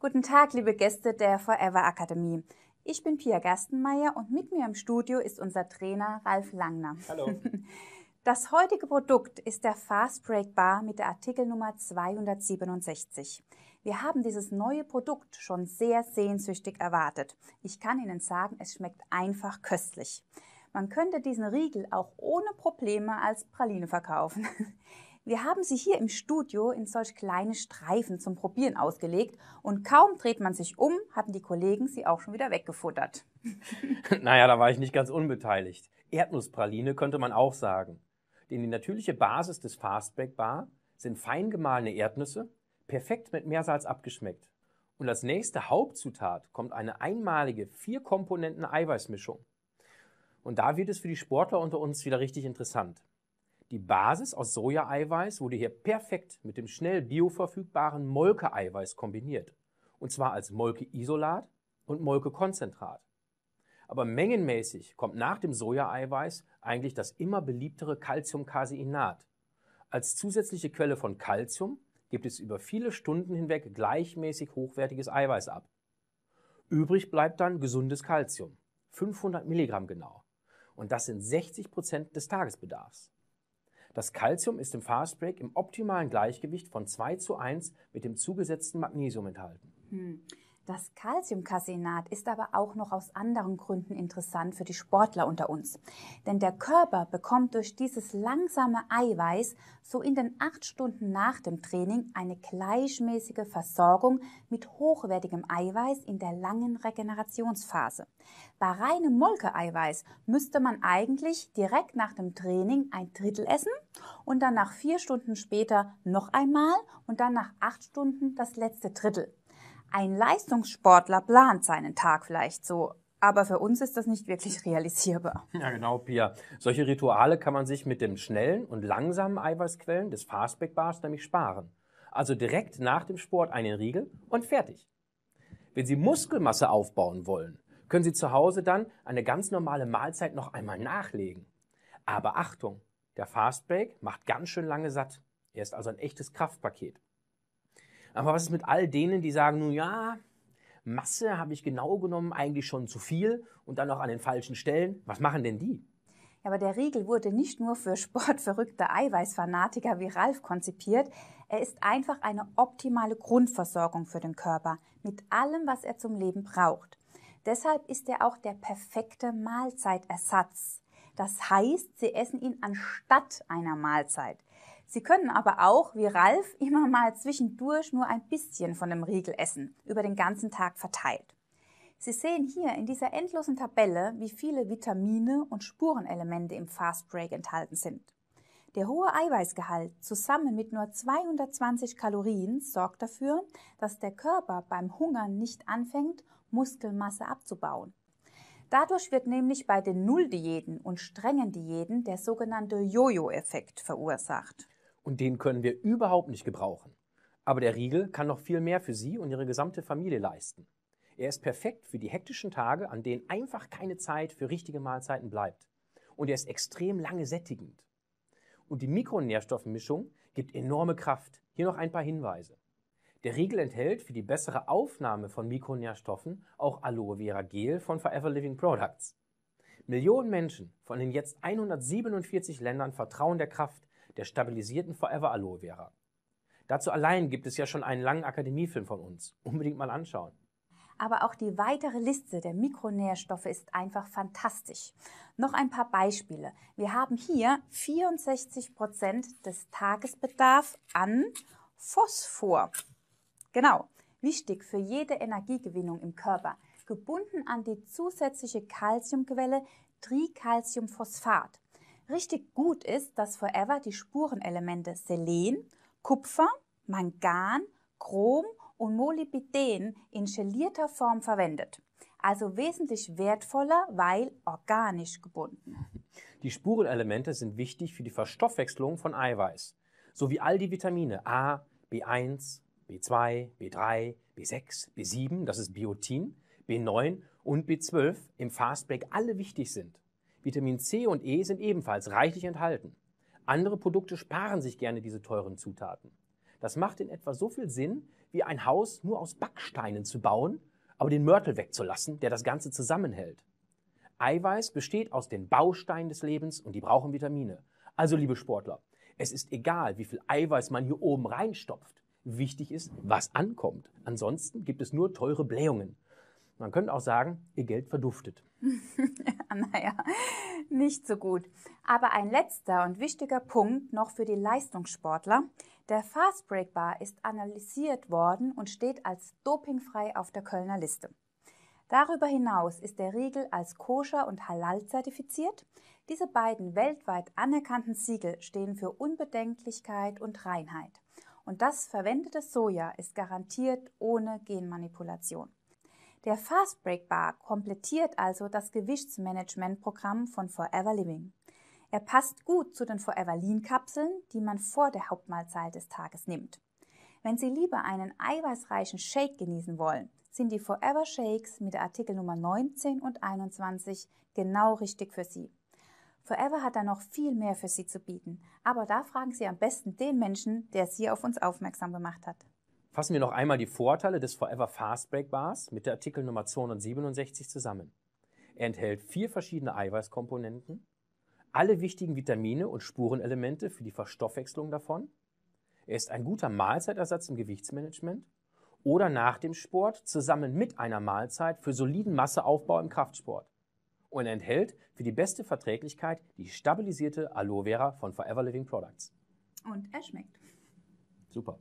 Guten Tag, liebe Gäste der Forever Akademie. Ich bin Pia Gerstenmeier und mit mir im Studio ist unser Trainer Ralf Langner. Hallo. Das heutige Produkt ist der Fast Break Bar mit der Artikelnummer 267. Wir haben dieses neue Produkt schon sehr sehnsüchtig erwartet. Ich kann Ihnen sagen, es schmeckt einfach köstlich. Man könnte diesen Riegel auch ohne Probleme als Praline verkaufen. Wir haben sie hier im Studio in solch kleine Streifen zum Probieren ausgelegt und kaum dreht man sich um, hatten die Kollegen sie auch schon wieder weggefuttert. naja, da war ich nicht ganz unbeteiligt. Erdnusspraline könnte man auch sagen. Denn die natürliche Basis des Fastback Bar sind fein gemahlene Erdnüsse, perfekt mit Meersalz abgeschmeckt. Und als nächste Hauptzutat kommt eine einmalige Vier-Komponenten-Eiweißmischung. Und da wird es für die Sportler unter uns wieder richtig interessant. Die Basis aus Sojaeiweiß wurde hier perfekt mit dem schnell bioverfügbaren Molkeeiweiß kombiniert. Und zwar als Molkeisolat und Molkekonzentrat. Aber mengenmäßig kommt nach dem Sojaeiweiß eigentlich das immer beliebtere Calciumcaseinat. Als zusätzliche Quelle von Calcium gibt es über viele Stunden hinweg gleichmäßig hochwertiges Eiweiß ab. Übrig bleibt dann gesundes Calcium, 500 Milligramm genau. Und das sind 60 Prozent des Tagesbedarfs. Das Calcium ist im Fastbreak im optimalen Gleichgewicht von 2 zu 1 mit dem zugesetzten Magnesium enthalten. Hm. Das Calciumcasinat ist aber auch noch aus anderen Gründen interessant für die Sportler unter uns. Denn der Körper bekommt durch dieses langsame Eiweiß so in den acht Stunden nach dem Training eine gleichmäßige Versorgung mit hochwertigem Eiweiß in der langen Regenerationsphase. Bei reinem Molkeeiweiß müsste man eigentlich direkt nach dem Training ein Drittel essen und dann nach vier Stunden später noch einmal und dann nach acht Stunden das letzte Drittel. Ein Leistungssportler plant seinen Tag vielleicht so, aber für uns ist das nicht wirklich realisierbar. Ja, genau, Pia. Solche Rituale kann man sich mit dem schnellen und langsamen Eiweißquellen des Fastback-Bars nämlich sparen. Also direkt nach dem Sport einen Riegel und fertig. Wenn Sie Muskelmasse aufbauen wollen, können Sie zu Hause dann eine ganz normale Mahlzeit noch einmal nachlegen. Aber Achtung, der Fastbreak macht ganz schön lange satt. Er ist also ein echtes Kraftpaket. Aber was ist mit all denen, die sagen, nun ja, Masse habe ich genau genommen eigentlich schon zu viel und dann noch an den falschen Stellen. Was machen denn die? Ja, aber der Riegel wurde nicht nur für sportverrückte Eiweißfanatiker wie Ralf konzipiert. Er ist einfach eine optimale Grundversorgung für den Körper mit allem, was er zum Leben braucht. Deshalb ist er auch der perfekte Mahlzeitersatz. Das heißt, Sie essen ihn anstatt einer Mahlzeit. Sie können aber auch, wie Ralf, immer mal zwischendurch nur ein bisschen von dem Riegel essen, über den ganzen Tag verteilt. Sie sehen hier in dieser endlosen Tabelle, wie viele Vitamine und Spurenelemente im Fast Break enthalten sind. Der hohe Eiweißgehalt zusammen mit nur 220 Kalorien sorgt dafür, dass der Körper beim Hungern nicht anfängt, Muskelmasse abzubauen. Dadurch wird nämlich bei den Nulldiäten und strengen Diäten der sogenannte Jojo-Effekt verursacht. Und den können wir überhaupt nicht gebrauchen. Aber der Riegel kann noch viel mehr für Sie und Ihre gesamte Familie leisten. Er ist perfekt für die hektischen Tage, an denen einfach keine Zeit für richtige Mahlzeiten bleibt. Und er ist extrem lange sättigend. Und die Mikronährstoffmischung gibt enorme Kraft. Hier noch ein paar Hinweise. Der Riegel enthält für die bessere Aufnahme von Mikronährstoffen auch Aloe Vera Gel von Forever Living Products. Millionen Menschen von den jetzt 147 Ländern vertrauen der Kraft der stabilisierten Forever Aloe Vera. Dazu allein gibt es ja schon einen langen Akademiefilm von uns. Unbedingt mal anschauen. Aber auch die weitere Liste der Mikronährstoffe ist einfach fantastisch. Noch ein paar Beispiele. Wir haben hier 64 Prozent des Tagesbedarfs an Phosphor. Genau, wichtig für jede Energiegewinnung im Körper. Gebunden an die zusätzliche Calciumquelle Tricalciumphosphat. Richtig gut ist, dass Forever die Spurenelemente Selen, Kupfer, Mangan, Chrom und Molybden in gelierter Form verwendet. Also wesentlich wertvoller, weil organisch gebunden. Die Spurenelemente sind wichtig für die Verstoffwechslung von Eiweiß, sowie all die Vitamine A, B1, B2, B3, B6, B7, das ist Biotin, B9 und B12 im Fastback alle wichtig sind. Vitamin C und E sind ebenfalls reichlich enthalten. Andere Produkte sparen sich gerne diese teuren Zutaten. Das macht in etwa so viel Sinn, wie ein Haus nur aus Backsteinen zu bauen, aber den Mörtel wegzulassen, der das Ganze zusammenhält. Eiweiß besteht aus den Bausteinen des Lebens und die brauchen Vitamine. Also, liebe Sportler, es ist egal, wie viel Eiweiß man hier oben reinstopft. Wichtig ist, was ankommt. Ansonsten gibt es nur teure Blähungen. Man könnte auch sagen, ihr Geld verduftet. naja, nicht so gut. Aber ein letzter und wichtiger Punkt noch für die Leistungssportler. Der Fastbreak Bar ist analysiert worden und steht als dopingfrei auf der Kölner Liste. Darüber hinaus ist der Riegel als koscher und halal zertifiziert. Diese beiden weltweit anerkannten Siegel stehen für Unbedenklichkeit und Reinheit. Und das verwendete Soja ist garantiert ohne Genmanipulation. Der Fast Break Bar komplettiert also das Gewichtsmanagementprogramm von Forever Living. Er passt gut zu den Forever Lean Kapseln, die man vor der Hauptmahlzeit des Tages nimmt. Wenn Sie lieber einen eiweißreichen Shake genießen wollen, sind die Forever Shakes mit der Artikel Nummer 19 und 21 genau richtig für Sie. Forever hat da noch viel mehr für Sie zu bieten, aber da fragen Sie am besten den Menschen, der Sie auf uns aufmerksam gemacht hat. Fassen wir noch einmal die Vorteile des Forever Fast Break Bars mit der Artikel Nummer 267 zusammen. Er enthält vier verschiedene Eiweißkomponenten, alle wichtigen Vitamine und Spurenelemente für die Verstoffwechslung davon. Er ist ein guter Mahlzeitersatz im Gewichtsmanagement oder nach dem Sport zusammen mit einer Mahlzeit für soliden Masseaufbau im Kraftsport. Und er enthält für die beste Verträglichkeit die stabilisierte Aloe Vera von Forever Living Products. Und er schmeckt. Super.